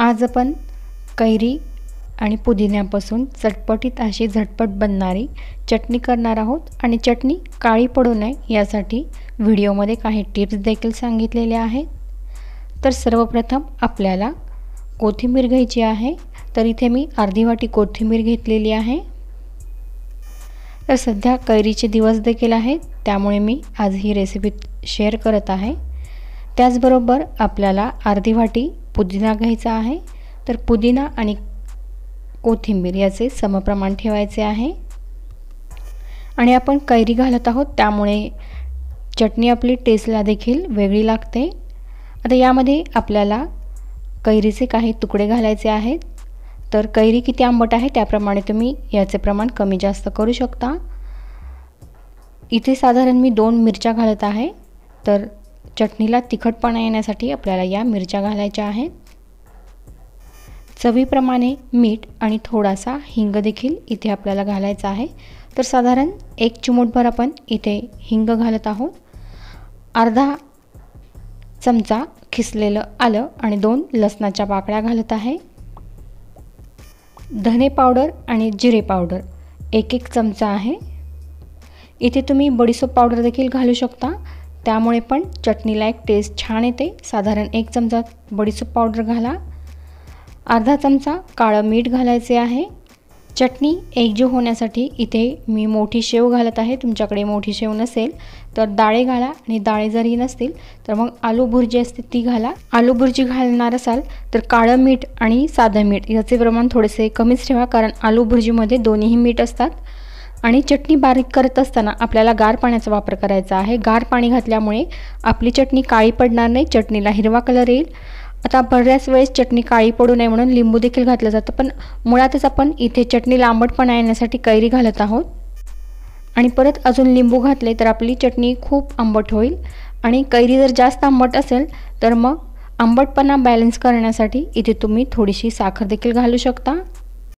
आज आपण कैरी आणि पुदिन्यापासून चटपटीत अशी झटपट बनणारी चटणी करणार आहोत आणि चटणी काळी पडू नये यासाठी व्हिडिओमध्ये काही टिप्स देखील सांगितलेल्या आहेत तर सर्वप्रथम आपल्याला कोथिंबीर घ्यायची आहे तर इथे मी अर्धी वाटी कोथिंबीर घेतलेली आहे तर सध्या कैरीचे दिवस देखील आहेत त्यामुळे मी आज ही रेसिपी शेअर करत आहे त्याचबरोबर आपल्याला अर्धी वाटी पुदिना घ्यायचा आहे तर पुदिना आणि कोथिंबीर याचे समप्रमाण ठेवायचे आहे आणि आपण कैरी घालत आहोत त्यामुळे चटणी आपली टेस्टला देखील वेगळी लागते आता यामध्ये आपल्याला कैरीचे काही तुकडे घालायचे आहेत तर कैरी किती आंबट आहे त्याप्रमाणे तुम्ही याचे प्रमाण कमी जास्त करू शकता इथे साधारण मी दोन मिरच्या घालत आहे तर चटणीला तिखटपणा येण्यासाठी आपल्याला या मिरच्या घालायच्या आहेत चवीप्रमाणे मीठ आणि थोडासा हिंग देखील इथे आपल्याला घालायचा आहे तर साधारण एक चिमूटभर आपण इथे हिंग घालत आहोत अर्धा चमचा खिसलेलं आलं आणि दोन लसणाच्या पाकळ्या घालत आहे धने पावडर आणि जिरे पावडर एक एक चमचा आहे इथे तुम्ही बडीसोप पावडर देखील घालू शकता त्यामुळे पण चटणीला एक टेस्ट छान येते साधारण एक चमचा बडीसूप पावडर घाला अर्धा चमचा काळं मीठ घालायचे आहे चटणी एकजीव होण्यासाठी इथे मी मोठी शेव घालत आहे तुमच्याकडे मोठी शेव नसेल तर डाळे घाला आणि डाळे जरी नसतील तर मग आलू भुर्जी असते ती घाला आलू भुर्जी घालणार असाल तर काळं मीठ आणि साधं मीठ याचे प्रमाण थोडेसे कमीच ठेवा कारण आलू भुर्जीमध्ये दोन्हीही मीठ असतात आणि चटणी बारीक करत असताना आपल्याला गार पाण्याचा वापर करायचा आहे गार पाणी घातल्यामुळे आपली चटणी काळी पडणार नाही चटणीला हिरवा कलर येईल आता बऱ्याच वेळेस चटणी काळी पडू नये म्हणून लिंबू देखील घातलं जातं पण मुळातच आपण इथे चटणीला आंबटपणा येण्यासाठी कैरी घालत आहोत आणि परत अजून लिंबू घातले तर आपली चटणी खूप आंबट होईल आणि कैरी जर जास्त आंबट असेल तर मग आंबटपणा बॅलन्स करण्यासाठी इथे तुम्ही थोडीशी साखर देखील घालू शकता